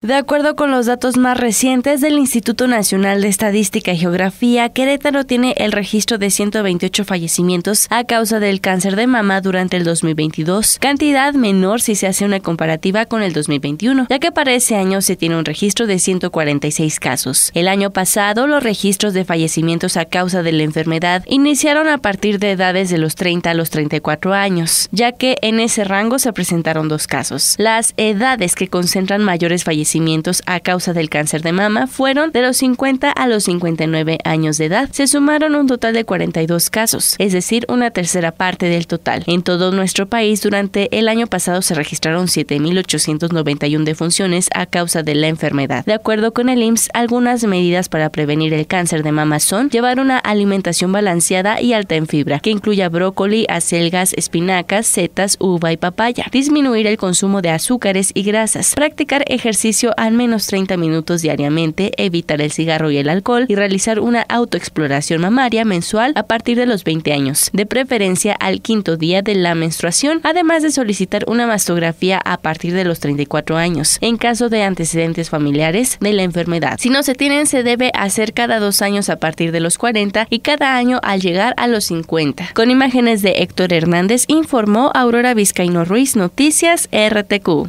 De acuerdo con los datos más recientes del Instituto Nacional de Estadística y Geografía, Querétaro tiene el registro de 128 fallecimientos a causa del cáncer de mama durante el 2022, cantidad menor si se hace una comparativa con el 2021, ya que para ese año se tiene un registro de 146 casos. El año pasado, los registros de fallecimientos a causa de la enfermedad iniciaron a partir de edades de los 30 a los 34 años, ya que en ese rango se presentaron dos casos. Las edades que concentran mayores fallecimientos Cimientos a causa del cáncer de mama fueron de los 50 a los 59 años de edad. Se sumaron un total de 42 casos, es decir, una tercera parte del total. En todo nuestro país, durante el año pasado se registraron 7.891 defunciones a causa de la enfermedad. De acuerdo con el IMSS, algunas medidas para prevenir el cáncer de mama son llevar una alimentación balanceada y alta en fibra, que incluya brócoli, acelgas, espinacas, setas, uva y papaya, disminuir el consumo de azúcares y grasas, practicar ejercicio al menos 30 minutos diariamente, evitar el cigarro y el alcohol y realizar una autoexploración mamaria mensual a partir de los 20 años, de preferencia al quinto día de la menstruación, además de solicitar una mastografía a partir de los 34 años, en caso de antecedentes familiares de la enfermedad. Si no se tienen, se debe hacer cada dos años a partir de los 40 y cada año al llegar a los 50. Con imágenes de Héctor Hernández informó Aurora Vizcaíno Ruiz, Noticias RTQ.